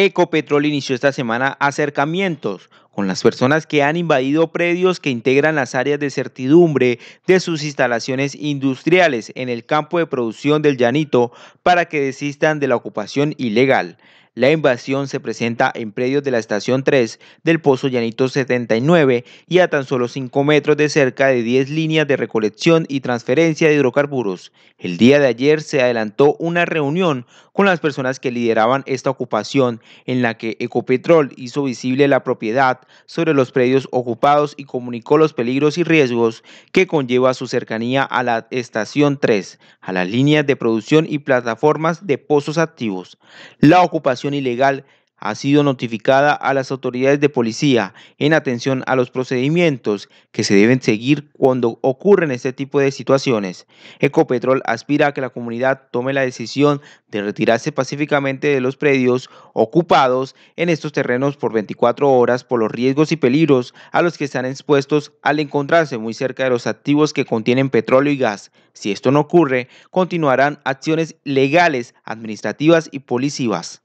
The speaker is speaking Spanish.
Ecopetrol inició esta semana acercamientos con las personas que han invadido predios que integran las áreas de certidumbre de sus instalaciones industriales en el campo de producción del llanito para que desistan de la ocupación ilegal. La invasión se presenta en predios de la estación 3 del Pozo Llanito 79 y a tan solo 5 metros de cerca de 10 líneas de recolección y transferencia de hidrocarburos. El día de ayer se adelantó una reunión con las personas que lideraban esta ocupación en la que Ecopetrol hizo visible la propiedad sobre los predios ocupados y comunicó los peligros y riesgos que conlleva su cercanía a la estación 3, a las líneas de producción y plataformas de pozos activos. La ocupación ilegal ha sido notificada a las autoridades de policía en atención a los procedimientos que se deben seguir cuando ocurren este tipo de situaciones. Ecopetrol aspira a que la comunidad tome la decisión de retirarse pacíficamente de los predios ocupados en estos terrenos por 24 horas por los riesgos y peligros a los que están expuestos al encontrarse muy cerca de los activos que contienen petróleo y gas. Si esto no ocurre, continuarán acciones legales, administrativas y policivas.